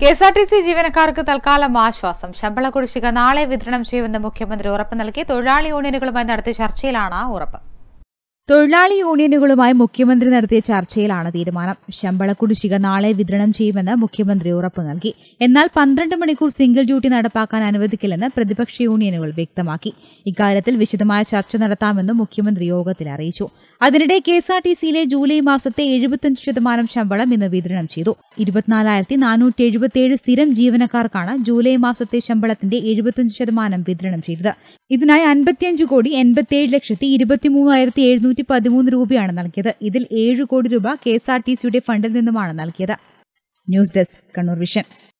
K S R T C ജീവനക്കാർക്ക് തൽക്കാലം ആശ്വാസം ശമ്പള കുടിശ്ശിക നാളെ വിതരണം ചെയ്യുമെന്ന് മുഖ്യമന്ത്രി ഉറപ്പ് നൽകി തൊഴിലാളി യൂണിയനുകളുമായി നടത്തിയ ചർച്ചയിലാണ് ഉറപ്പ് തൊഴിലാളി യൂണിയനുകളുമായി മുഖ്യമന്ത്രി നടത്തിയ ചർച്ചയിലാണ് തീരുമാനം ശമ്പള കുടിശ്ശിക നാളെ വിതരണം ചെയ്യുമെന്ന് മുഖ്യമന്ത്രി ഉറപ്പു നൽകി എന്നാൽ പന്ത്രണ്ട് മണിക്കൂർ സിംഗിൾ ഡ്യൂട്ടി നടപ്പാക്കാൻ അനുവദിക്കില്ലെന്ന് പ്രതിപക്ഷ യൂണിയനുകൾ വ്യക്തമാക്കി ഇക്കാര്യത്തിൽ വിശദമായ ചർച്ച നടത്താമെന്നും മുഖ്യമന്ത്രി യോഗത്തിൽ അറിയിച്ചു അതിനിടെ കെ എസ് ആർ ടി സിയിലെ ജൂലൈ മാസത്തെ എഴുപത്തിയഞ്ച് ശതമാനം ശമ്പളം ഇന്ന് വിതരണം ചെയ്തു ഇരുപത്തിനാലായിരത്തി നാനൂറ്റി എഴുപത്തിയേഴ് സ്ഥിരം ജീവനക്കാർക്കാണ് ജൂലൈ മാസത്തെ ശമ്പളത്തിന്റെ എഴുപത്തിയഞ്ച് ശതമാനം വിതരണം ചെയ്തത് ഇതിനായി അൻപത്തിയഞ്ച് കോടി എൺപത്തിയേഴ് ലക്ഷത്തി ഇരുപത്തിമൂവായിരത്തി എഴുന്നൂറ്റി ഇരുന്നൂറ്റി പതിമൂന്ന് രൂപയാണ് നൽകിയത് ഇതിൽ ഏഴ് കോടി രൂപ കെ എസ് ആർ ടി സിയുടെ ഫണ്ടിൽ നിന്നുമാണ് നൽകിയത് ന്യൂസ് ഡെസ്ക് കണ്ണൂർ വിഷൻ